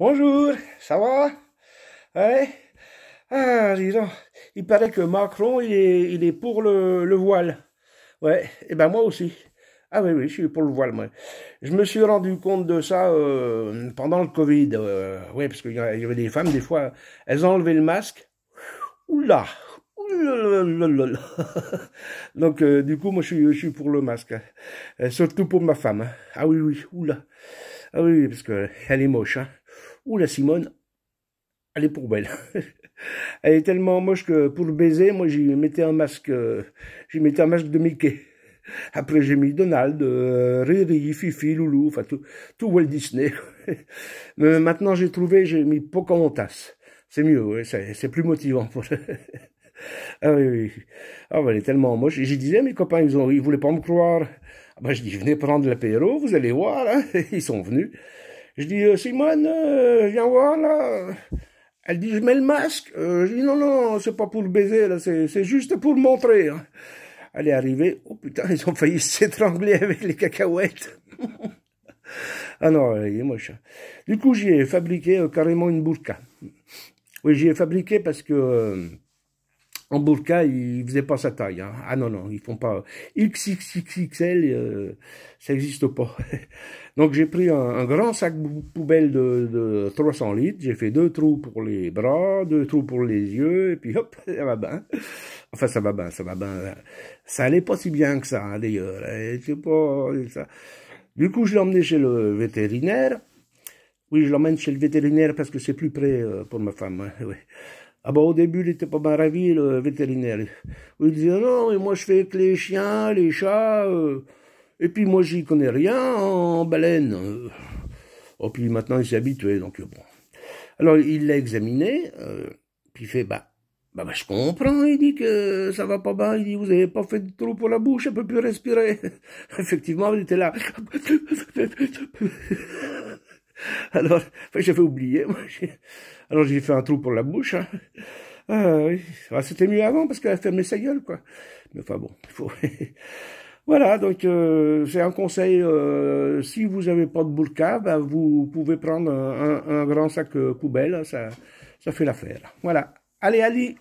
Bonjour, ça va Ouais hein? Ah, dis il paraît que Macron, il est, il est pour le, le voile. Ouais, et ben moi aussi. Ah oui, oui, je suis pour le voile, moi. Je me suis rendu compte de ça euh, pendant le Covid. Euh, oui, parce qu'il y avait des femmes, des fois, elles ont enlevé le masque. Oula donc, euh, du coup, moi, je suis, je suis pour le masque. Hein. Euh, surtout pour ma femme. Hein. Ah oui, oui, oula. Ah oui, parce qu'elle est moche. Hein. Ou la Simone, elle est pour belle. elle est tellement moche que pour le baiser, moi j'y mettais un masque, euh, j'y mettais un masque de Mickey. Après, j'ai mis Donald, euh, Riri, Fifi, Loulou, enfin tout, tout Walt Disney. Mais maintenant, j'ai trouvé, j'ai mis Pocahontas. C'est mieux, c'est plus motivant. ah oui, oui. Ah, bah, elle est tellement moche. Et disais, mes copains, ils, ont, ils voulaient pas me croire. Ah, ben, je dis, venez prendre l'apéro, vous allez voir. Hein. Ils sont venus. Je dis, euh, Simone, euh, viens voir là. Elle dit, je mets le masque. Euh, je dis, non, non, c'est pas pour le baiser, là, c'est juste pour le montrer. Hein. Elle est arrivée. Oh putain, ils ont failli s'étrangler avec les cacahuètes. ah non, il est moche. Hein. Du coup, j'y ai fabriqué carrément une burqa. Oui, j'y ai fabriqué parce que en burqa, il faisait pas sa taille. Hein. Ah non, non, ils font pas. XXXXL, euh, ça n'existe pas. Donc j'ai pris un, grand sac poubelle de, de 300 litres. J'ai fait deux trous pour les bras, deux trous pour les yeux, et puis hop, ça va bien. Enfin, ça va bien, ça va bien. Ça allait pas si bien que ça, hein, d'ailleurs. Hein, pas... Du coup, je l'ai emmené chez le vétérinaire. Oui, je l'emmène chez le vétérinaire parce que c'est plus près euh, pour ma femme. Hein, oui, ah bah, au début, il était pas bien ravi, le vétérinaire. Il disait ah non, et moi je fais que les chiens, les chats, euh. et puis moi j'y connais rien en baleine. Et euh. oh, puis maintenant il s'est habitué, donc euh, bon. Alors il l'a examiné, puis il fait bah, bah, bah, je comprends, il dit que ça va pas bien, il dit vous avez pas fait de trou pour la bouche, elle peut plus respirer. Effectivement, il était là. Alors, j'avais oublié. Alors, j'ai fait un trou pour la bouche. Hein. Ah, ah, c'était mieux avant parce qu'elle a fermé sa gueule, quoi. Mais enfin bon, voilà, donc euh, c'est un conseil. Euh, si vous n'avez pas de burqa, ben, vous pouvez prendre un, grand sac euh, poubelle, hein, ça, ça fait l'affaire. Voilà. Allez, allez